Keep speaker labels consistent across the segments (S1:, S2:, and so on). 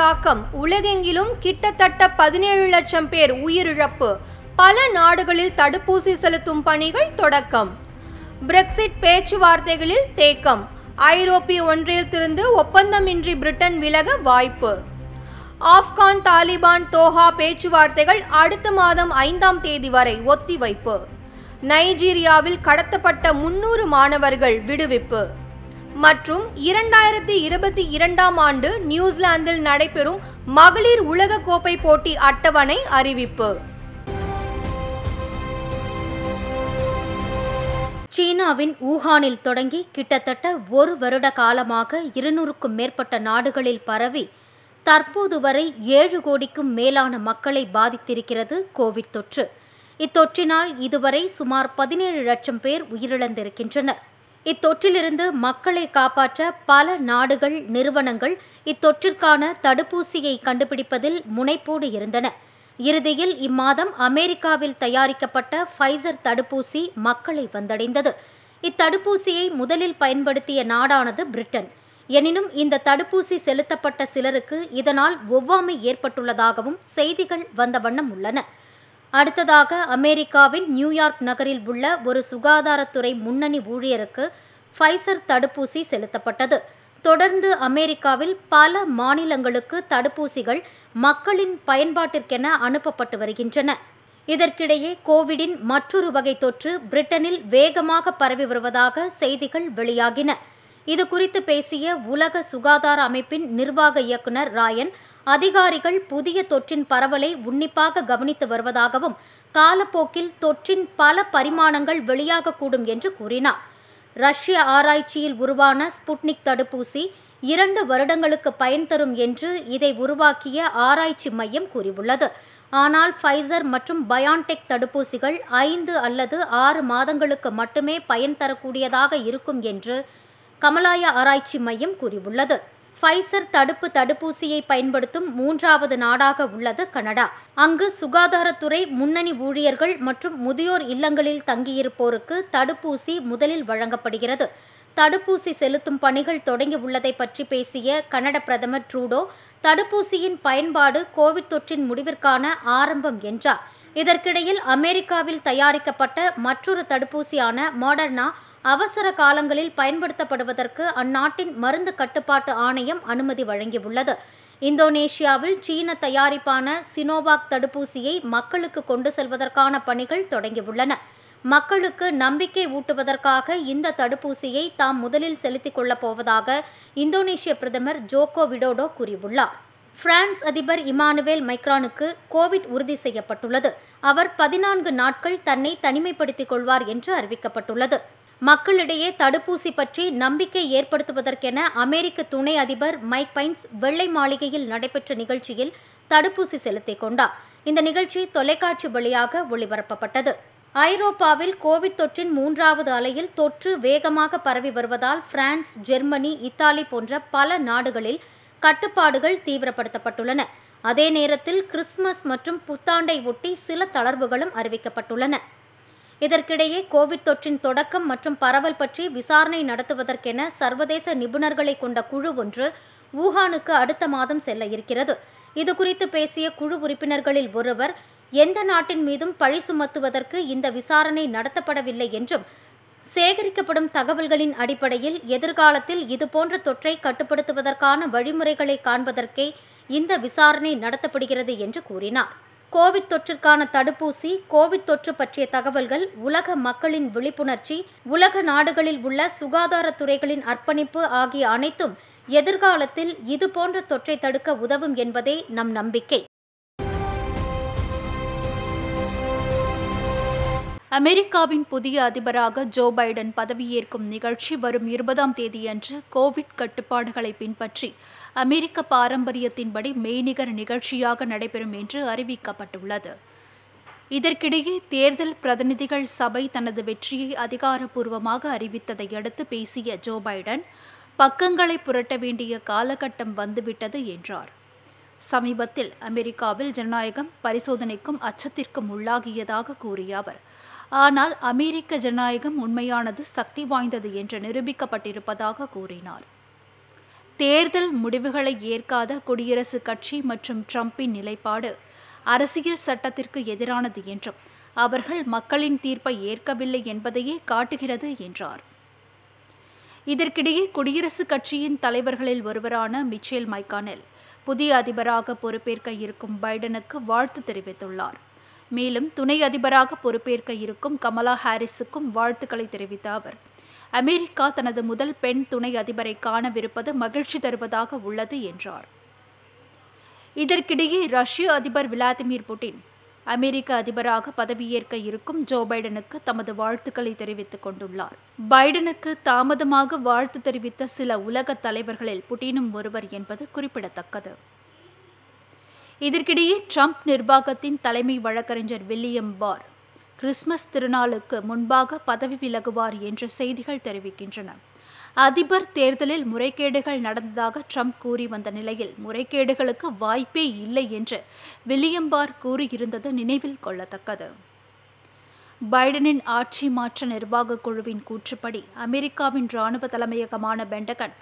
S1: தாக்கம் உலகெங்கிலும் கிட்டத்தட்ட பதினேழு லட்சம் பேர் உயிரிழப்பு பல நாடுகளில் தடுப்பூசி செலுத்தும் பணிகள் தொடக்கம் பிரெக்சிட் பேச்சுவார்த்தைகளில் தேக்கம் ஐரோப்பிய ஒன்றியத்திலிருந்து ஒப்பந்தமின்றி பிரிட்டன் விலக வாய்ப்பு ஆப்கான் தாலிபான் தோஹா பேச்சுவார்த்தைகள் அடுத்த மாதம் ஐந்தாம் தேதி வரை ஒத்திவைப்பு நைஜீரியாவில் கடத்தப்பட்ட முன்னூறு மாணவர்கள் விடுவிப்பு மற்றும் இரண்டாயிரத்தி இருபத்தி இரண்டாம் ஆண்டு நியூசிலாந்தில் நடைபெறும் மகளிர் உலக
S2: கோப்பை போட்டி அட்டவணை அறிவிப்பு சீனாவின் ஊஹானில் தொடங்கி கிட்டத்தட்ட ஒரு வருட காலமாக இருநூறுக்கும் மேற்பட்ட நாடுகளில் பரவி தற்போது வரை ஏழு கோடிக்கும் மேலான மக்களை பாதித்திருக்கிறது கோவிட் தொற்று இத்தொற்றினால் இதுவரை சுமார் பதினேழு லட்சம் பேர் உயிரிழந்திருக்கின்றனர் இத்தொற்றிலிருந்து மக்களை காப்பாற்ற பல நாடுகள் நிறுவனங்கள் இத்தொற்றிற்கான தடுப்பூசியை கண்டுபிடிப்பதில் முனைப்போடு இருந்தன இறுதியில் இம்மாதம் அமெரிக்காவில் தயாரிக்கப்பட்ட ஃபைசர் தடுப்பூசி மக்களை வந்தடைந்தது இத்தடுப்பூசியை முதலில் பயன்படுத்திய நாடானது பிரிட்டன் எனினும் இந்த தடுப்பூசி செலுத்தப்பட்ட சிலருக்கு இதனால் ஒவ்வாமை ஏற்பட்டுள்ளதாகவும் செய்திகள் வந்த வண்ணம் உள்ளன அடுத்ததாக அமெரிக்காவின் நியூயார்க் நகரில் உள்ள ஒரு சுகாதாரத்துறை முன்னணி ஊழியருக்கு ஃபைசர் தடுப்பூசி செலுத்தப்பட்டது தொடர்ந்து அமெரிக்காவில் பல மாநிலங்களுக்கு தடுப்பூசிகள் மக்களின் பயன்பாட்டிற்கென அனுப்பப்பட்டு வருகின்றன இதற்கிடையே கோவிடின் மற்றொரு வகை தொற்று பிரிட்டனில் வேகமாக பரவி வருவதாக செய்திகள் வெளியாகின இது குறித்து பேசிய உலக சுகாதார அமைப்பின் நிர்வாக இயக்குநர் ராயன் அதிகாரிகள் புதிய தொற்றின் பரவலை உன்னிப்பாக கவனித்து வருவதாகவும் காலப்போக்கில் தொற்றின் பல பரிமாணங்கள் வெளியாகக்கூடும் என்று கூறினார் ரஷ்ய ஆராய்ச்சியில் உருவான ஸ்புட்னிக் தடுப்பூசி இரண்டு வருடங்களுக்கு பயன் தரும் என்று இதை உருவாக்கிய ஆராய்ச்சி மையம் கூறியுள்ளது ஆனால் ஃபைசர் மற்றும் பயான்டெக் தடுப்பூசிகள் ஐந்து அல்லது ஆறு மாதங்களுக்கு மட்டுமே பயன் தரக்கூடியதாக இருக்கும் என்று கமலாய ஆராய்ச்சி மையம் கூறியுள்ளது ஃபைசர் தடுப்பு தடுப்பூசியை பயன்படுத்தும் மூன்றாவது நாடாக உள்ளது கனடா அங்கு சுகாதாரத்துறை முன்னணி ஊழியர்கள் மற்றும் முதியோர் இல்லங்களில் தங்கியிருப்போருக்கு தடுப்பூசி முதலில் வழங்கப்படுகிறது தடுப்பூசி செலுத்தும் பணிகள் தொடங்கி உள்ளதை பற்றி பேசிய கனட பிரதமர் ட்ரூடோ தடுப்பூசியின் பயன்பாடு கோவிட் தொற்றின் முடிவிற்கான ஆரம்பம் என்றார் இதற்கிடையில் அமெரிக்காவில் தயாரிக்கப்பட்ட மற்றொரு தடுப்பூசியான மாடர்னா அவசர காலங்களில் பயன்படுத்தப்படுவதற்கு அந்நாட்டின் மருந்து கட்டுப்பாட்டு ஆணையம் அனுமதி வழங்கியுள்ளது இந்தோனேஷியாவில் சீன தயாரிப்பான சினோவாக் தடுப்பூசியை மக்களுக்கு கொண்டு செல்வதற்கான பணிகள் தொடங்கியுள்ளன மக்களுக்கு நம்பிக்கை ஊட்டுவதற்காக இந்த தடுப்பூசியை தாம் முதலில் செலுத்திக் கொள்ளப் போவதாக இந்தோனேஷிய பிரதமர் ஜோகோ விடோடோ கூறியுள்ளார் பிரான்ஸ் அதிபர் இமானுவேல் மைக்ரானுக்கு கோவிட் உறுதி செய்யப்பட்டுள்ளது அவர் பதினான்கு நாட்கள் தன்னை தனிமைப்படுத்திக் கொள்வார் என்று அறிவிக்கப்பட்டுள்ளது மக்களிடையே தடுப்பூசி பற்றி நம்பிக்கை ஏற்படுத்துவதற்கென அமெரிக்க துணை அதிபர் மைக் பைன்ஸ் வெள்ளை மாளிகையில் நடைபெற்ற நிகழ்ச்சியில் தடுப்பூசி செலுத்திக் கொண்டார் இந்த நிகழ்ச்சி தொலைக்காட்சி வழியாக ஒளிபரப்பப்பட்டது ஐரோப்பாவில் கோவிட் தொற்றின் மூன்றாவது அலையில் தொற்று வேகமாக பரவி வருவதால் பிரான்ஸ் ஜெர்மனி இத்தாலி போன்ற பல நாடுகளில் கட்டுப்பாடுகள் தீவிரப்படுத்தப்பட்டுள்ளன அதே நேரத்தில் கிறிஸ்துமஸ் மற்றும் புத்தாண்டை ஒட்டி சில தளர்வுகளும் அறிவிக்கப்பட்டுள்ளன இதற்கிடையே கோவிட் தொற்றின் தொடக்கம் மற்றும் பரவல் பற்றி விசாரணை நடத்துவதற்கென சர்வதேச நிபுணர்களை கொண்ட குழு ஒன்று வூஹானுக்கு அடுத்த மாதம் செல்ல இருக்கிறது இதுகுறித்து பேசிய குழு உறுப்பினர்களில் ஒருவர் எந்த நாட்டின் மீதும் பழி சுமத்துவதற்கு இந்த விசாரணை நடத்தப்படவில்லை என்றும் சேகரிக்கப்படும் தகவல்களின் அடிப்படையில் எதிர்காலத்தில் இதுபோன்ற தொற்றை கட்டுப்படுத்துவதற்கான வழிமுறைகளை காண்பதற்கே இந்த விசாரணை நடத்தப்படுகிறது என்று கூறினார் கோவிட் தொற்றிற்கான தடுப்பூசி கோவிட் தொற்று பற்றிய தகவல்கள் உலக மக்களின் விழிப்புணர்ச்சி உலக நாடுகளில் உள்ள சுகாதாரத்துறைகளின் அர்ப்பணிப்பு ஆகிய அனைத்தும் எதிர்காலத்தில் இதுபோன்ற தொற்றை தடுக்க உதவும் என்பதே நம் நம்பிக்கை
S3: அமெரிக்காவின் புதிய அதிபராக ஜோ பைடன் பதவியேற்கும் நிகழ்ச்சி வரும் இருபதாம் தேதியன்று கோவிட் கட்டுப்பாடுகளை பின்பற்றி அமெரிக்க பாரம்பரியத்தின்படி மெய்நிகர் நிகழ்ச்சியாக நடைபெறும் என்று அறிவிக்கப்பட்டுள்ளது இதற்கிடையே தேர்தல் பிரதிநிதிகள் சபை தனது வெற்றியை அதிகாரப்பூர்வமாக அறிவித்ததை அடுத்து பேசிய ஜோ பைடன் பக்கங்களை புரட்ட வேண்டிய காலகட்டம் வந்துவிட்டது என்றார் சமீபத்தில் அமெரிக்காவில் ஜனநாயகம் பரிசோதனைக்கும் அச்சத்திற்கும் உள்ளாகியதாக கூறிய அவர் ஆனால் அமெரிக்க ஜனநாயகம் உண்மையானது சக்தி வாய்ந்தது என்று நிரூபிக்கப்பட்டிருப்பதாக கூறினார் தேர்தல் முடிவுகளை ஏற்காத குடியரசுக் கட்சி மற்றும் ட்ரம்பின் நிலைப்பாடு அரசியல் சட்டத்திற்கு எதிரானது என்றும் அவர்கள் மக்களின் தீர்ப்பை ஏற்கவில்லை என்பதையே காட்டுகிறது என்றார் இதற்கிடையே குடியரசுக் கட்சியின் தலைவர்களில் ஒருவரான மிச்சேல் மைக்கானெல் புதிய அதிபராக பொறுப்பேற்க இருக்கும் பைடனுக்கு வாழ்த்து தெரிவித்துள்ளார் மேலும் துணை அதிபராக பொறுப்பேற்க இருக்கும் கமலா ஹாரிஸுக்கும் வாழ்த்துக்களை தெரிவித்த அவர் அமெரிக்கா தனது முதல் பெண் துணை அதிபரை காணவிருப்பது மகிழ்ச்சி தருவதாக உள்ளது என்றார் இதற்கிடையே ரஷ்ய அதிபர் விளாடிமிர் புட்டின் அமெரிக்க அதிபராக பதவியேற்க இருக்கும் ஜோ பைடனுக்கு தமது வாழ்த்துக்களை தெரிவித்துக் கொண்டுள்ளார் பைடனுக்கு தாமதமாக வாழ்த்து தெரிவித்த சில உலக தலைவர்களில் புட்டினும் ஒருவர் என்பது குறிப்பிடத்தக்கது இதற்கிடையே ட்ரம்ப் நிர்வாகத்தின் தலைமை வழக்கறிஞர் வில்லியம் பார் கிறிஸ்மஸ் திருநாளுக்கு முன்பாக பதவி விலகுவார் என்று செய்திகள் தெரிவிக்கின்றன அதிபர் தேர்தலில் முறைகேடுகள் நடந்ததாக ட்ரம்ப் கூறி வந்த நிலையில் முறைகேடுகளுக்கு வாய்ப்பே இல்லை என்று வில்லியம் பார் கூறியிருந்தது நினைவில் கொள்ளத்தக்கது பைடனின் ஆட்சி மாற்ற நிர்வாக குழுவின் கூற்றுப்படி அமெரிக்காவின் ராணுவ தலைமையகமான பெண்டகன்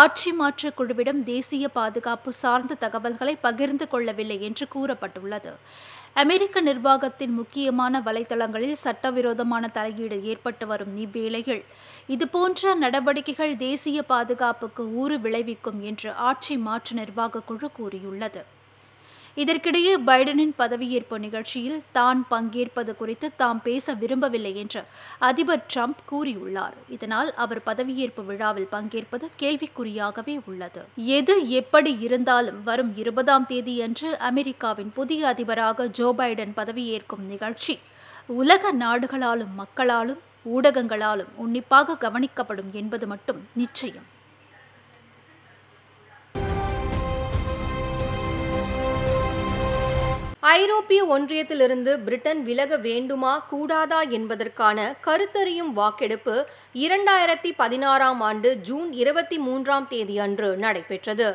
S3: ஆட்சி மாற்ற குழுவிடம் தேசிய பாதுகாப்பு சார்ந்த தகவல்களை பகிர்ந்து கொள்ளவில்லை என்று கூறப்பட்டுள்ளது அமெரிக்க நிர்வாகத்தின் முக்கியமான வலைதளங்களில் சட்டவிரோதமான தலையீடு ஏற்பட்டு வரும் இவ்வேளையில் இதுபோன்ற நடவடிக்கைகள் தேசிய பாதுகாப்புக்கு ஊறு விளைவிக்கும் என்று ஆட்சி மாற்று நிர்வாக குழு கூறியுள்ளது இதற்கிடையே பைடனின் பதவியேற்பு நிகழ்ச்சியில் தான் பங்கேற்பது குறித்து தாம் பேச விரும்பவில்லை என்று அதிபர் ட்ரம்ப் கூறியுள்ளார் இதனால் அவர் பதவியேற்பு விழாவில் பங்கேற்பது கேள்விக்குறியாகவே உள்ளது எது எப்படி இருந்தாலும் வரும் இருபதாம் தேதியன்று அமெரிக்காவின் புதிய அதிபராக ஜோ பைடன் பதவியேற்கும் நிகழ்ச்சி உலக நாடுகளாலும் மக்களாலும் ஊடகங்களாலும் உன்னிப்பாக கவனிக்கப்படும் என்பது மட்டும் நிச்சயம்
S1: ஐரோப்பிய ஒன்றியத்திலிருந்து பிரிட்டன் விலக வேண்டுமா கூடாதா என்பதற்கான கருத்தறியும் வாக்கெடுப்பு இரண்டாயிரத்தி பதினாறாம் ஆண்டு ஜூன் இருபத்தி மூன்றாம் தேதி அன்று நடைபெற்றது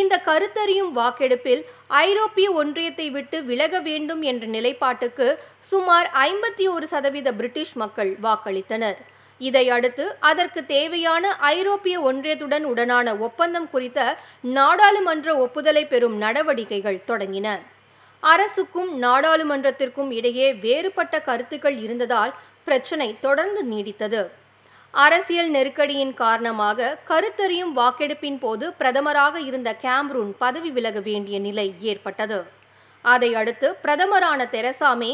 S1: இந்த கருத்தறியும் வாக்கெடுப்பில் ஐரோப்பிய ஒன்றியத்தை விட்டு விலக வேண்டும் என்ற நிலைப்பாட்டுக்கு சுமார் ஐம்பத்தி ஒரு சதவீத பிரிட்டிஷ் மக்கள் வாக்களித்தனர் இதையடுத்து அதற்கு தேவையான ஐரோப்பிய ஒன்றியத்துடன் உடனான ஒப்பந்தம் குறித்த நாடாளுமன்ற ஒப்புதலை பெறும் நடவடிக்கைகள் தொடங்கின அரசுக்கும் நாடாளுமன்றத்திற்கும் இடையே வேறுபட்ட கருத்துக்கள் இருந்ததால் பிரச்சினை தொடர்ந்து நீடித்தது அரசியல் நெருக்கடியின் காரணமாக கருத்தறியும் வாக்கெடுப்பின் போது பிரதமராக இருந்த கேம்ரூன் பதவி விலக வேண்டிய நிலை ஏற்பட்டது அதையடுத்து பிரதமரான தெரசாமே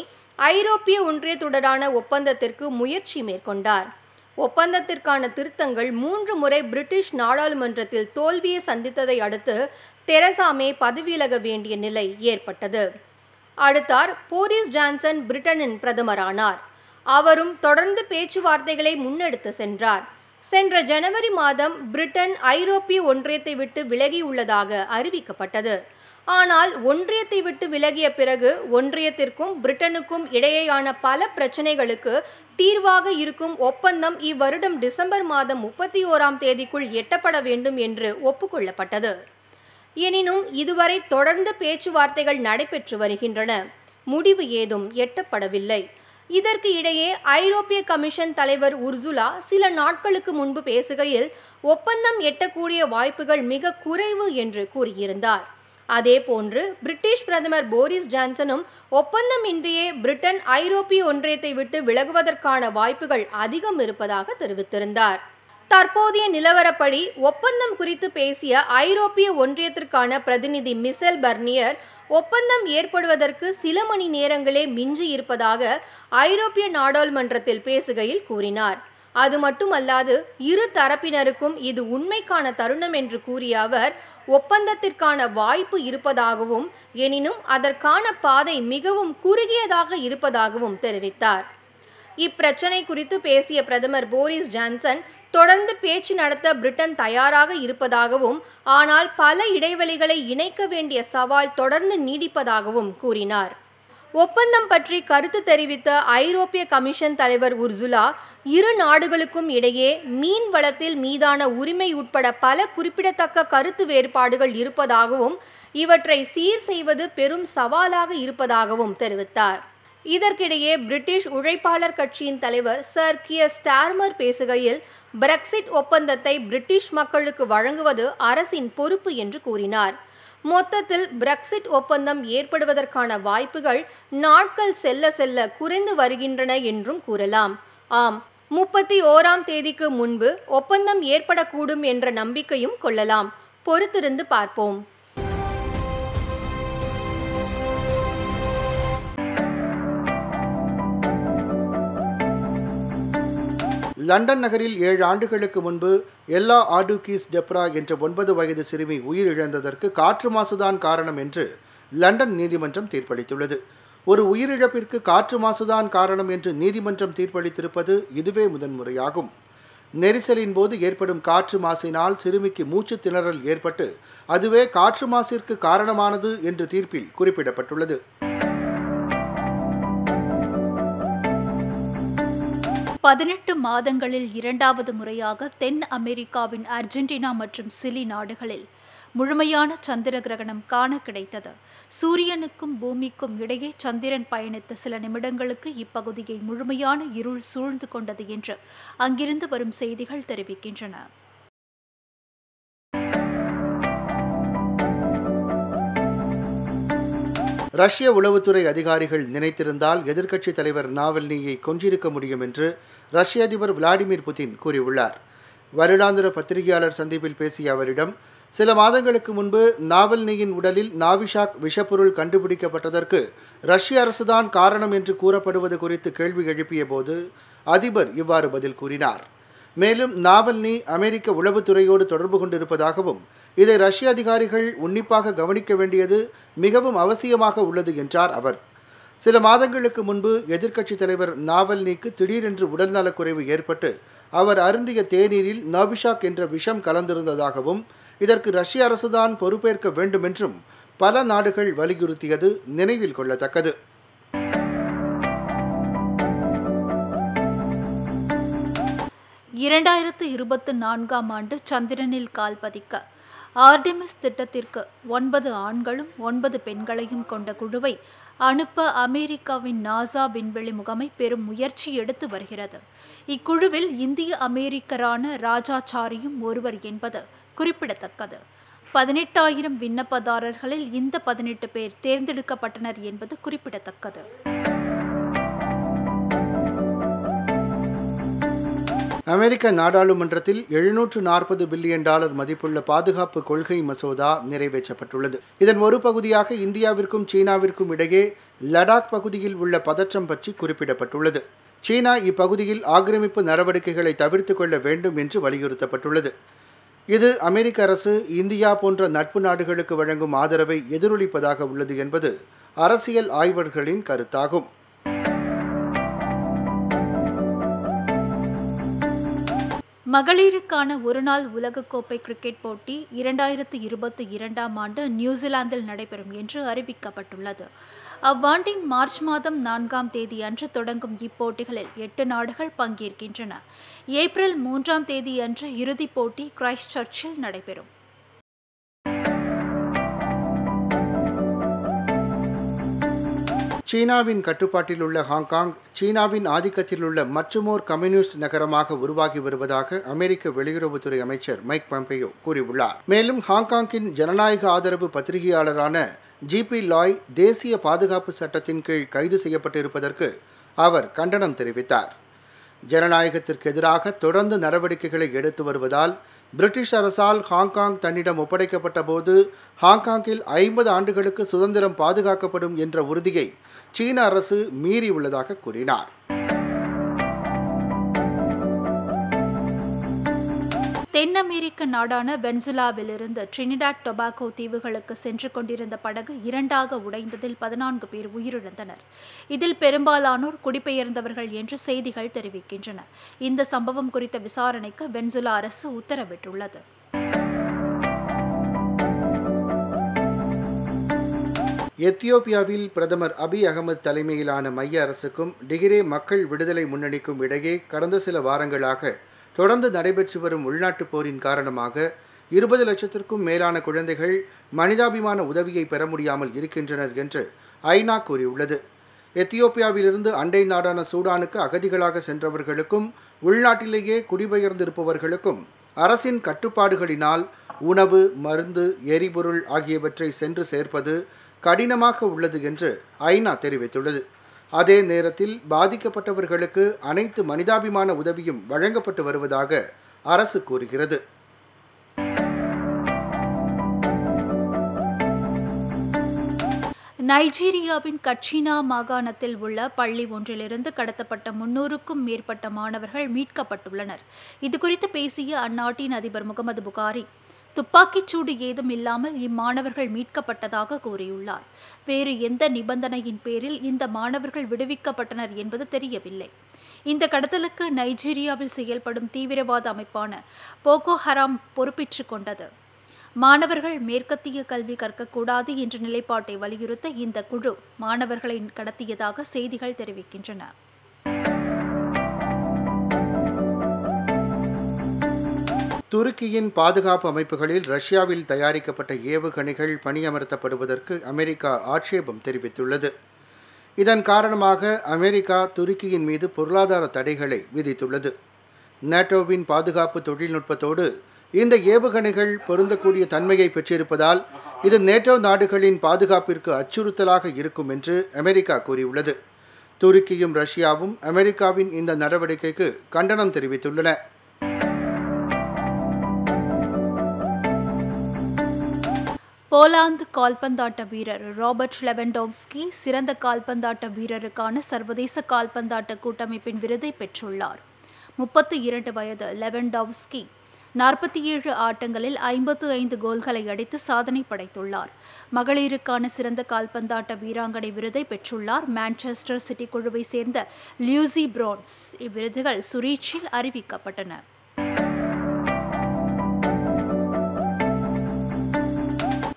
S1: ஐரோப்பிய ஒன்றியத்துடனான ஒப்பந்தத்திற்கு முயற்சி மேற்கொண்டார் ஒப்பந்தத்திற்கான திருத்தங்கள் மூன்று முறை பிரிட்டிஷ் நாடாளுமன்றத்தில் தோல்வியை சந்தித்ததை அடுத்து தெரசாமே பதவியிலக வேண்டிய நிலை ஏற்பட்டது அடுத்தார் போரிஸ் ஜான்சன் பிரிட்டனின் பிரதமரானார் அவரும் தொடர்ந்து பேச்சுவார்த்தைகளை முன்னெடுத்து சென்றார் சென்ற ஜனவரி மாதம் பிரிட்டன் ஐரோப்பிய ஒன்றியத்தை விட்டு விலகியுள்ளதாக அறிவிக்கப்பட்டது ஆனால் ஒன்றியத்தை விட்டு விலகிய பிறகு ஒன்றியத்திற்கும் பிரிட்டனுக்கும் இடையேயான பல பிரச்சனைகளுக்கு தீர்வாக இருக்கும் ஒப்பந்தம் இவ்வருடம் டிசம்பர் மாதம் முப்பத்தி ஓராம் தேதிக்குள் எட்டப்பட வேண்டும் என்று ஒப்புக்கொள்ளப்பட்டது எனினும் இதுவரை தொடர்ந்து பேச்சுவார்த்தைகள் நடைபெற்று வருகின்றன முடிவு ஏதும் எட்டப்படவில்லை இதற்கு இடையே ஐரோப்பிய கமிஷன் தலைவர் உர்சுலா சில நாட்களுக்கு முன்பு பேசுகையில் ஒப்பந்தம் எட்டக்கூடிய வாய்ப்புகள் மிக குறைவு என்று கூறியிருந்தார் அதேபோன்று பிரிட்டிஷ் பிரதமர் போரிஸ் ஜான்சனும் ஒப்பந்தமின்றியே பிரிட்டன் ஐரோப்பிய ஒன்றியத்தை விட்டு விலகுவதற்கான வாய்ப்புகள் அதிகம் இருப்பதாக தெரிவித்திருந்தார் தற்போதைய நிலவரப்படி ஒப்பந்தம் குறித்து பேசிய ஐரோப்பிய ஒன்றியத்திற்கான பிரதிநிதி மிசெல் பர்னியர் ஒப்பந்தம் ஏற்படுவதற்கு சில மணி நேரங்களே மிஞ்சி இருப்பதாக ஐரோப்பிய நாடாளுமன்றத்தில் பேசுகையில் கூறினார் அது மட்டுமல்லாது இரு தரப்பினருக்கும் இது உண்மைக்கான தருணம் என்று கூறிய அவர் ஒப்பந்தத்திற்கான வாய்ப்பு இருப்பதாகவும் எனினும் அதற்கான பாதை மிகவும் குறுகியதாக இருப்பதாகவும் தெரிவித்தார் இப்பிரச்சனை குறித்து பேசிய பிரதமர் போரிஸ் ஜான்சன் தொடர்ந்து பேச்சு நடத்த பிரிட்டன் தயாராக இருப்பதாகவும் ஆனால் பல இடைவெளிகளை இணைக்க வேண்டிய சவால் தொடர்ந்து நீடிப்பதாகவும் கூறினார் ஒப்பந்தம் பற்றி கருத்து தெரிவித்த ஐரோப்பிய கமிஷன் தலைவர் உர்சுலா இரு நாடுகளுக்கும் இடையே மீன் வளத்தில் மீதான உரிமை உட்பட பல குறிப்பிடத்தக்க கருத்து வேறுபாடுகள் இருப்பதாகவும் இவற்றை சீர் செய்வது பெரும் சவாலாக இருப்பதாகவும் தெரிவித்தார் இதற்கிடையே பிரிட்டிஷ் உழைப்பாளர் கட்சியின் தலைவர் சர் கிய ஸ்டார்மர் பேசுகையில் பிரெக்சிட் ஒப்பந்தத்தை பிரிட்டிஷ் மக்களுக்கு வழங்குவது அரசின் பொறுப்பு என்று கூறினார் மொத்தத்தில் பிரெக்சிட் ஒப்பந்தம் ஏற்படுவதற்கான வாய்ப்புகள் நாட்கள் செல்ல செல்ல குறைந்து வருகின்றன என்றும் கூறலாம் ஆம் முப்பத்தி ஓராம் தேதிக்கு முன்பு ஒப்பந்தம் ஏற்படக்கூடும் என்ற நம்பிக்கையும் கொள்ளலாம் பொறுத்திருந்து பார்ப்போம்
S4: லண்டன் நகரில் ஏழு ஆண்டுகளுக்கு முன்பு எல்லா ஆடுகீஸ் டெப்ரா என்ற ஒன்பது வயது சிறுமி உயிரிழந்ததற்கு காற்று மாசுதான் காரணம் என்று லண்டன் நீதிமன்றம் தீர்ப்பளித்துள்ளது ஒரு உயிரிழப்பிற்கு காற்று மாசுதான் காரணம் என்று நீதிமன்றம் தீர்ப்பளித்திருப்பது இதுவே முதன்முறையாகும் நெரிசலின் போது ஏற்படும் காற்று மாசினால் சிறுமிக்கு மூச்சு திணறல் ஏற்பட்டு அதுவே காற்று மாசிற்கு காரணமானது என்று தீர்ப்பில் குறிப்பிடப்பட்டுள்ளது
S3: பதினெட்டு மாதங்களில் இரண்டாவது முறையாக தென் அமெரிக்காவின் அர்ஜென்டினா மற்றும் சிலி நாடுகளில் முழுமையான சந்திர கிரகணம் காண கிடைத்தது சூரியனுக்கும் பூமிக்கும் இடையே சந்திரன் பயணித்த சில நிமிடங்களுக்கு இப்பகுதியை முழுமையான இருள் சூழ்ந்து கொண்டது என்று அங்கிருந்து வரும் செய்திகள் தெரிவிக்கின்றன
S4: ரஷ்ய உளவுத்துறை அதிகாரிகள் நினைத்திருந்தால் எதிர்க்கட்சித் தலைவர் நாவல்னியை கொன்றிருக்க முடியும் என்று ரஷ்ய அதிபர் விளாடிமிர் புதின் கூறியுள்ளார் வருடாந்திர பத்திரிகையாளர் சந்திப்பில் பேசிய அவரிடம் சில மாதங்களுக்கு முன்பு நாவல்னியின் உடலில் நாவிஷாக் விஷப்பொருள் கண்டுபிடிக்கப்பட்டதற்கு ரஷ்ய அரசுதான் காரணம் என்று கூறப்படுவது குறித்து கேள்வி எழுப்பிய போது அதிபர் இவ்வாறு பதில் கூறினார் மேலும் நாவல்னி அமெரிக்க உளவுத்துறையோடு தொடர்பு கொண்டிருப்பதாகவும் இதை ரஷ்ய அதிகாரிகள் உன்னிப்பாக கவனிக்க வேண்டியது மிகவும் அவசியமாக உள்ளது என்றார் அவர் சில மாதங்களுக்கு முன்பு எதிர்க்கட்சித் தலைவர் நாவல்னிக்கு திடீரென்று உடல்நலக்குறைவு ஏற்பட்டு அவர் அருந்திய தேநீரில் நபிஷாக் என்ற விஷம் கலந்திருந்ததாகவும் இதற்கு ரஷ்ய அரசுதான் பொறுப்பேற்க வேண்டுமென்றும் பல நாடுகள் வலியுறுத்தியது நினைவில் கொள்ளத்தக்கது
S3: இரண்டாயிரத்து இருபத்தி நான்காம் ஆண்டு சந்திரனில் கால் பதிக்க ஆர்டிமிஸ் திட்டத்திற்கு ஒன்பது ஆண்களும் ஒன்பது பெண்களையும் கொண்ட குழுவை அனுப்ப அமெரிக்காவின் நாசா விண்வெளி முகமை பெரும் முயற்சி எடுத்து வருகிறது இக்குழுவில் இந்திய அமெரிக்கரான ராஜாச்சாரியும் ஒருவர் என்பது குறிப்பிடத்தக்கது பதினெட்டாயிரம் விண்ணப்பதாரர்களில் இந்த பதினெட்டு பேர் தேர்ந்தெடுக்கப்பட்டனர் என்பது குறிப்பிடத்தக்கது
S4: அமெரிக்க நாடாளுமன்றத்தில் எழுநூற்று நாற்பது பில்லியன் டாலர் மதிப்புள்ள பாதுகாப்பு கொள்கை மசோதா நிறைவேற்றப்பட்டுள்ளது இதன் ஒரு பகுதியாக இந்தியாவிற்கும் சீனாவிற்கும் இடையே லடாக் பகுதியில் உள்ள பதற்றம் பற்றி குறிப்பிடப்பட்டுள்ளது சீனா இப்பகுதியில் ஆக்கிரமிப்பு நடவடிக்கைகளை தவிர்த்துக் கொள்ள வேண்டும் என்று வலியுறுத்தப்பட்டுள்ளது இது அமெரிக்க அரசு இந்தியா போன்ற நட்பு நாடுகளுக்கு வழங்கும் ஆதரவை எதிரொலிப்பதாக உள்ளது என்பது அரசியல் ஆய்வர்களின் கருத்தாகும்
S3: மகளிருக்கான ஒருநாள் உலகக்கோப்பை கிரிக்கெட் போட்டி இரண்டாயிரத்து இருபத்தி இரண்டாம் ஆண்டு நியூசிலாந்தில் நடைபெறும் என்று அறிவிக்கப்பட்டுள்ளது அவ்வாண்டின் மார்ச் மாதம் நான்காம் தேதி அன்று தொடங்கும் இப்போட்டிகளில் எட்டு நாடுகள் பங்கேற்கின்றன ஏப்ரல் மூன்றாம் தேதி அன்று இறுதிப் போட்டி கிரைஸ்ட் சர்ச்சில் நடைபெறும்
S4: சீனாவின் கட்டுப்பாட்டில் உள்ள ஹாங்காங் சீனாவின் ஆதிக்கத்தில் உள்ள மற்றுமோர் கம்யூனிஸ்ட் நகரமாக உருவாகி வருவதாக அமெரிக்க வெளியுறவுத்துறை அமைச்சர் மைக் பம்பையோ கூறியுள்ளார் மேலும் ஹாங்காங்கின் ஜனநாயக ஆதரவு பத்திரிகையாளரான ஜிபி லாய் தேசிய பாதுகாப்பு சட்டத்தின் கீழ் கைது செய்யப்பட்டிருப்பதற்கு அவர் கண்டனம் தெரிவித்தார் ஜனநாயகத்திற்கு எதிராக தொடர்ந்து நடவடிக்கைகளை எடுத்து வருவதால் பிரிட்டிஷ் அரசால் ஹாங்காங் தன்னிடம் ஒப்படைக்கப்பட்ட போது ஹாங்காங்கில் ஐம்பது ஆண்டுகளுக்கு சுதந்திரம் பாதுகாக்கப்படும் என்ற உறுதியை சீன அரசு மீறியுள்ளதாக கூறினார்
S3: தென் அமெரிக்க நாடான வென்சுலாவிலிருந்து ட்ரினிடாட் டொபாகோ தீவுகளுக்கு சென்று கொண்டிருந்த படகு இரண்டாக உடைந்ததில் பதினான்கு பேர் உயிரிழந்தனர் இதில் பெரும்பாலானோர் குடிபெயர்ந்தவர்கள் என்று செய்திகள் தெரிவிக்கின்றன இந்த சம்பவம் குறித்த விசாரணைக்கு வென்சுலா அரசு உத்தரவிட்டுள்ளது
S4: எத்தியோப்பியாவில் பிரதமர் அபி அகமது தலைமையிலான மைய அரசுக்கும் டிகிரே மக்கள் விடுதலை முன்னணிக்கும் இடையே கடந்த சில வாரங்களாக தொடர்ந்து நடைபெற்று வரும் உள்நாட்டுப் போரின் காரணமாக இருபது லட்சத்திற்கும் மேலான குழந்தைகள் மனிதாபிமான உதவியை பெற முடியாமல் இருக்கின்றனர் என்று ஐநா கூறியுள்ளது எத்தியோப்பியாவிலிருந்து அண்டை நாடான சூடானுக்கு அகதிகளாக சென்றவர்களுக்கும் உள்நாட்டிலேயே குடிபெயர்ந்திருப்பவர்களுக்கும் அரசின் கட்டுப்பாடுகளினால் உணவு மருந்து எரிபொருள் ஆகியவற்றை சென்று சேர்ப்பது கடினமாக உள்ளது என்று ஐநா தெரிவித்துள்ளது அதே நேரத்தில் பாதிக்கப்பட்டவர்களுக்கு அனைத்து மனிதாபிமான உதவியும் வழங்கப்பட்டு வருவதாக அரசு கூறுகிறது
S3: நைஜீரியாவின் கட்சினா மாகாணத்தில் உள்ள பள்ளி ஒன்றிலிருந்து கடத்தப்பட்ட முன்னூறுக்கும் மேற்பட்ட மாணவர்கள் மீட்கப்பட்டுள்ளனர் இதுகுறித்து பேசிய அந்நாட்டின் அதிபர் முகமது புகாரி துப்பாக்கிச்சூடு ஏதும் இல்லாமல் இம்மாணவர்கள் மீட்கப்பட்டதாக கூறியுள்ளார் வேறு எந்த நிபந்தனையின் பேரில் இந்த மாணவர்கள் விடுவிக்கப்பட்டனர் என்பது தெரியவில்லை இந்த கடத்தலுக்கு நைஜீரியாவில் செயல்படும் தீவிரவாத அமைப்பான போகோ ஹராம் பொறுப்பேற்று கொண்டது மாணவர்கள் மேற்கத்திய கல்வி கற்கக்கூடாது என்ற நிலைப்பாட்டை வலியுறுத்த இந்த குழு மாணவர்களை கடத்தியதாக செய்திகள் தெரிவிக்கின்றன
S4: துருக்கியின் பாதுகாப்பு அமைப்புகளில் ரஷ்யாவில் தயாரிக்கப்பட்ட ஏவுகணைகள் பணியமர்த்தப்படுவதற்கு அமெரிக்கா ஆட்சேபம் தெரிவித்துள்ளது இதன் காரணமாக அமெரிக்கா துருக்கியின் மீது பொருளாதார தடைகளை விதித்துள்ளது நேட்டோவின் பாதுகாப்பு தொழில்நுட்பத்தோடு இந்த ஏவுகணைகள் பொருந்தக்கூடிய தன்மையை பெற்றிருப்பதால் இது நேட்டோ நாடுகளின் பாதுகாப்பிற்கு அச்சுறுத்தலாக இருக்கும் என்று அமெரிக்கா கூறியுள்ளது துருக்கியும் ரஷ்யாவும் அமெரிக்காவின் இந்த நடவடிக்கைக்கு கண்டனம் தெரிவித்துள்ளன
S3: போலாந்து கால்பந்தாட்ட வீரர் ராபர்ட் லெவன்டோவ்ஸ்கி சிறந்த கால்பந்தாட்ட வீரருக்கான சர்வதேச கால்பந்தாட்ட கூட்டமைப்பின் விருதை பெற்றுள்ளார் முப்பத்து இரண்டு வயது லெவன்டோவ்ஸ்கி நாற்பத்தி ஏழு ஆட்டங்களில் ஐம்பத்து ஐந்து கோல்களை அடித்து சாதனை படைத்துள்ளார் மகளிருக்கான சிறந்த கால்பந்தாட்ட வீராங்கனை விருதை பெற்றுள்ளார் மான்செஸ்டர் சிட்டி குழுவை சேர்ந்த லியூசி பிரான்ஸ் இவ்விருதுகள் சுரீச்சில் அறிவிக்கப்பட்டன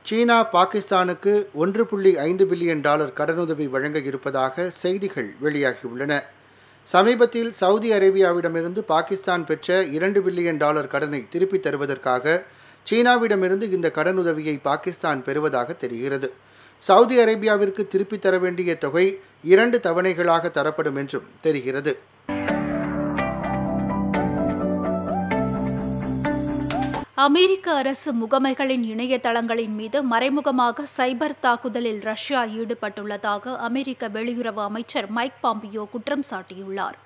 S4: சீனா பாகிஸ்தானுக்கு ஒன்று புள்ளி ஐந்து பில்லியன் டாலர் கடனுதவி வழங்க இருப்பதாக செய்திகள் வெளியாகியுள்ளன சமீபத்தில் சவுதி அரேபியாவிடமிருந்து பாகிஸ்தான் பெற்ற இரண்டு பில்லியன் டாலர் கடனை திருப்பித் தருவதற்காக சீனாவிடமிருந்து இந்த கடனுதவியை பாகிஸ்தான் பெறுவதாக தெரிகிறது சவுதி அரேபியாவிற்கு திருப்பித் தர வேண்டிய தொகை இரண்டு தவணைகளாக தரப்படும் என்றும் தெரிகிறது
S3: அமெரிக்க அரசு முகமைகளின் இணையதளங்களின் மீது மறைமுகமாக சைபர் தாக்குதலில் ரஷ்யா ஈடுபட்டுள்ளதாக அமெரிக்க வெளியுறவு அமைச்சர் மைக் பாம்பியோ குற்றம் சாட்டியுள்ளார்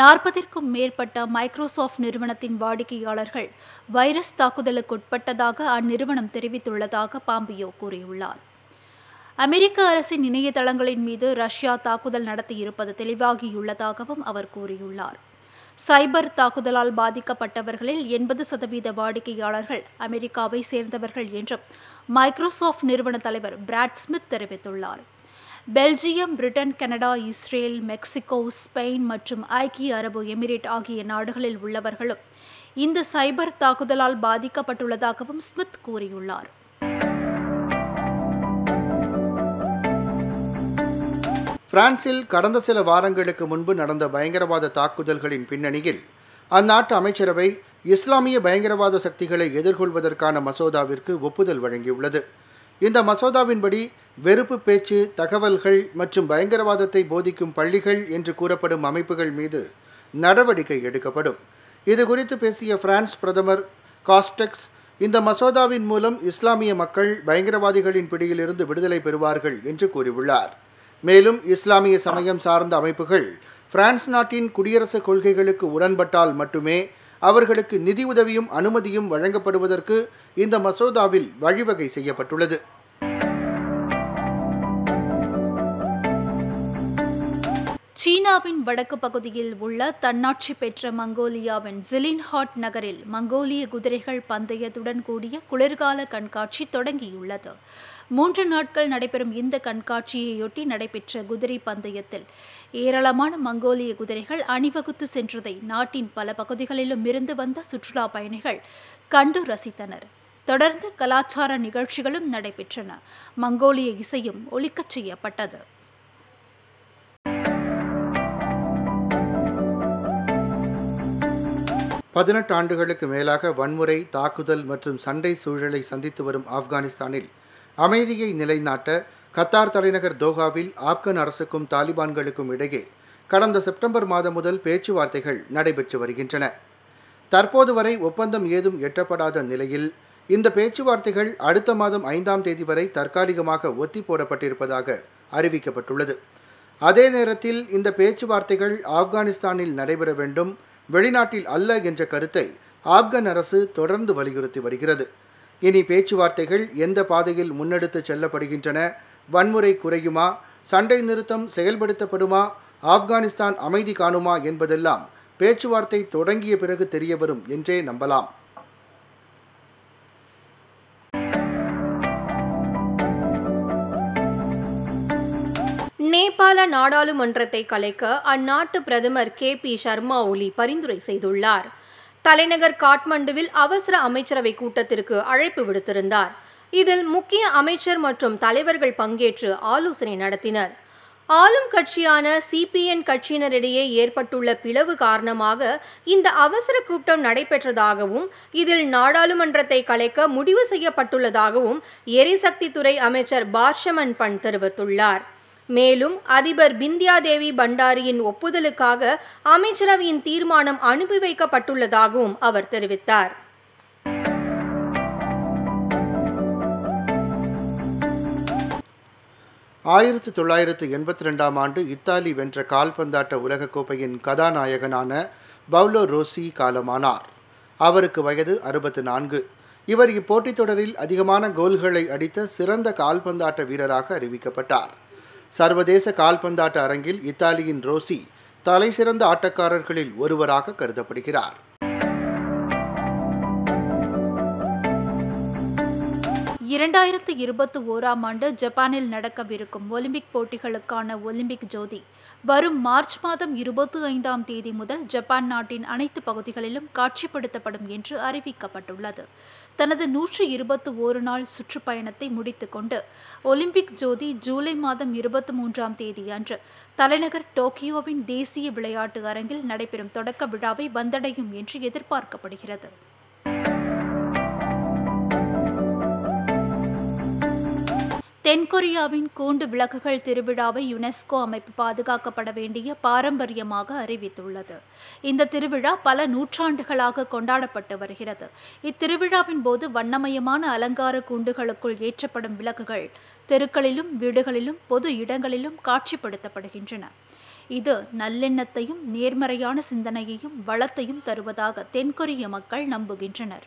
S3: நாற்பதிற்கும் மேற்பட்ட மைக்ரோசாஃப்ட் நிறுவனத்தின் வாடிக்கையாளர்கள் வைரஸ் தாக்குதலுக்குட்பட்டதாக அந்நிறுவனம் தெரிவித்துள்ளதாக பாம்பியோ கூறியுள்ளார் அமெரிக்க அரசின் இணையதளங்களின் மீது ரஷ்யா தாக்குதல் நடத்தியிருப்பது தெளிவாகியுள்ளதாகவும் அவர் கூறியுள்ளார் சைபர் தாக்குதலால் பாதிக்கப்பட்டவர்களில் எண்பது சதவீத வாடிக்கையாளர்கள் அமெரிக்காவை சேர்ந்தவர்கள் என்றும் மைக்ரோசாஃப்ட் நிறுவன தலைவர் பிராட் ஸ்மித் தெரிவித்துள்ளார் Belgium Britain Canada Israel Mexico Spain மற்றும் ஐக்கிய அரபு எமிரேட் ஆகிய நாடுகளில் உள்ளவர்களும் இந்த சைபர் தாக்குதலால் பாதிக்கப்பட்டுள்ளதாகவும் ஸ்மித் கூறியுள்ளார்
S4: பிரான்சில் கடந்த சில வாரங்களுக்கு முன்பு நடந்த பயங்கரவாத தாக்குதல்களின் பின்னணியில் அந்நாட்டு அமைச்சரவை இஸ்லாமிய பயங்கரவாத சக்திகளை எதிர்கொள்வதற்கான மசோதாவிற்கு ஒப்புதல் வழங்கியுள்ளது இந்த மசோதாவின்படி வெறுப்பு பேச்சு தகவல்கள் மற்றும் பயங்கரவாதத்தை போதிக்கும் பள்ளிகள் என்று கூறப்படும் அமைப்புகள் மீது நடவடிக்கை எடுக்கப்படும் இது குறித்து பேசிய பிரான்ஸ் பிரதமர் காஸ்டெக்ஸ் இந்த மசோதாவின் மூலம் இஸ்லாமிய மக்கள் பயங்கரவாதிகளின் பிடியிலிருந்து விடுதலை பெறுவார்கள் என்று கூறியுள்ளார் மேலும் இஸ்லாமிய சமயம் சார்ந்த அமைப்புகள் பிரான்ஸ் நாட்டின் குடியரசுக் கொள்கைகளுக்கு உடன்பட்டால் மட்டுமே அவர்களுக்கு நிதியுதவியும் அனுமதியும் வழங்கப்படுவதற்கு இந்த மசோதாவில் வழிவகை செய்யப்பட்டுள்ளது
S3: சீனாவின் வடக்கு பகுதியில் உள்ள தன்னாட்சி பெற்ற மங்கோலியாவின் ஜிலின்ஹாட் நகரில் மங்கோலிய குதிரைகள் பந்தயத்துடன் கூடிய குளிர்கால கண்காட்சி தொடங்கியுள்ளது மூன்று நாட்கள் நடைபெறும் இந்த கண்காட்சியையொட்டி நடைபெற்ற குதிரை பந்தயத்தில் ஏராளமான மங்கோலிய குதிரைகள் அணிவகுத்து சென்றதை நாட்டின் பல பகுதிகளிலும் இருந்து வந்த சுற்றுலா பயணிகள் கண்டு ரசித்தனர் தொடர்ந்து கலாச்சார நிகழ்ச்சிகளும் நடைபெற்றன மங்கோலிய இசையும் ஒலிக்கச் செய்யப்பட்டது
S4: பதினெட்டு ஆண்டுகளுக்கு மேலாக வன்முறை தாக்குதல் மற்றும் சண்டை சூழலை சந்தித்து வரும் ஆப்கானிஸ்தானில் அமைதியை நிலைநாட்ட கத்தார் தலைநகர் தோஹாவில் ஆப்கன் அரசுக்கும் தாலிபான்களுக்கும் இடையே கடந்த செப்டம்பர் மாதம் முதல் பேச்சுவார்த்தைகள் நடைபெற்று வருகின்றன தற்போது வரை ஒப்பந்தம் ஏதும் எட்டப்படாத நிலையில் இந்த பேச்சுவார்த்தைகள் அடுத்த மாதம் ஐந்தாம் தேதி வரை தற்காலிகமாக ஒத்தி போடப்பட்டிருப்பதாக அறிவிக்கப்பட்டுள்ளது அதே நேரத்தில் இந்த பேச்சுவார்த்தைகள் ஆப்கானிஸ்தானில் நடைபெற வேண்டும் வெளிநாட்டில் அல்ல என்ற கருத்தை ஆப்கன் அரசு தொடர்ந்து வலியுறுத்தி வருகிறது இனி பேச்சுவார்த்தைகள் எந்த பாதையில் முன்னெடுத்து செல்லப்படுகின்றன வன்முறை குறையுமா சண்டை நிறுத்தம் செயல்படுத்தப்படுமா ஆப்கானிஸ்தான் அமைதி காணுமா என்பதெல்லாம் பேச்சுவார்த்தை தொடங்கிய பிறகு தெரியவரும் என்றே நம்பலாம்
S1: நேபாள நாடாளுமன்றத்தை கலைக்க அந்நாட்டு பிரதமர் கே பி சர்மா ஒலி பரிந்துரை செய்துள்ளார் தலைநகர் காட்மண்டுவில் அவசர அமைச்சரவை கூட்டத்திற்கு அழைப்பு விடுத்திருந்தார் இதில் முக்கிய அமைச்சர் மற்றும் தலைவர்கள் பங்கேற்று ஆலோசனை நடத்தினர் ஆளும் கட்சியான சிபிஎன் கட்சியினரிடையே ஏற்பட்டுள்ள பிளவு காரணமாக இந்த அவசர கூட்டம் நடைபெற்றதாகவும் இதில் நாடாளுமன்றத்தை கலைக்க முடிவு செய்யப்பட்டுள்ளதாகவும் எரிசக்தி துறை அமைச்சர் பார்ஷமன் பன் தெரிவித்துள்ளார் மேலும் அதிபர் பிந்தியா தேவி பண்டாரியின் ஒப்புதலுக்காக அமைச்சரவையின் தீர்மானம் அனுப்பி வைக்கப்பட்டுள்ளதாகவும் அவர் தெரிவித்தார்
S4: ஆயிரத்தி தொள்ளாயிரத்து எண்பத்தி ரெண்டாம் ஆண்டு இத்தாலி வென்ற கால்பந்தாட்ட உலகக்கோப்பையின் கதாநாயகனான பவுலோ ரோசி காலமானார் அவருக்கு வயது அறுபத்து நான்கு இவர் இப்போட்டித் தொடரில் அதிகமான கோல்களை அடித்த சிறந்த கால்பந்தாட்ட வீரராக அறிவிக்கப்பட்டார் சர்வதேச கால்பந்தாட்ட அரங்கில் இத்தாலியின் ரோசி தலைசிறந்த ஆட்டக்காரர்களில் ஒருவராக கருதப்படுகிறார்
S3: இரண்டாயிரத்து இருபத்தி ஓராம் ஆண்டு ஜப்பானில் நடக்கவிருக்கும் ஒலிம்பிக் போட்டிகளுக்கான ஒலிம்பிக் ஜோதி வரும் மார்ச் மாதம் இருபத்தி ஐந்தாம் தேதி முதல் ஜப்பான் நாட்டின் அனைத்து பகுதிகளிலும் காட்சிப்படுத்தப்படும் என்று அறிவிக்கப்பட்டுள்ளது தனது நூற்று இருபத்தி ஓரு நாள் சுற்றுப்பயணத்தை முடித்துக்கொண்டு ஒலிம்பிக் ஜோதி ஜூலை மாதம் இருபத்தி மூன்றாம் தேதி அன்று தலைநகர் டோக்கியோவின் தேசிய விளையாட்டு அரங்கில் நடைபெறும் தொடக்க விழாவை வந்தடையும் என்று எதிர்பார்க்கப்படுகிறது தென்கொரியாவின் கூண்டு விளக்குகள் திருவிழாவை யுனெஸ்கோ அமைப்பு பாதுகாக்கப்பட வேண்டிய பாரம்பரியமாக அறிவித்துள்ளது இந்த திருவிழா பல நூற்றாண்டுகளாக கொண்டாடப்பட்டு வருகிறது இத்திருவிழாவின் போது வண்ணமயமான அலங்கார கூண்டுகளுக்குள் ஏற்றப்படும் விளக்குகள் தெருக்களிலும் வீடுகளிலும் பொது இடங்களிலும் காட்சிப்படுத்தப்படுகின்றன இது நல்லெண்ணத்தையும் நேர்மறையான சிந்தனையையும் வளத்தையும் தருவதாக தென்கொரிய மக்கள் நம்புகின்றனர்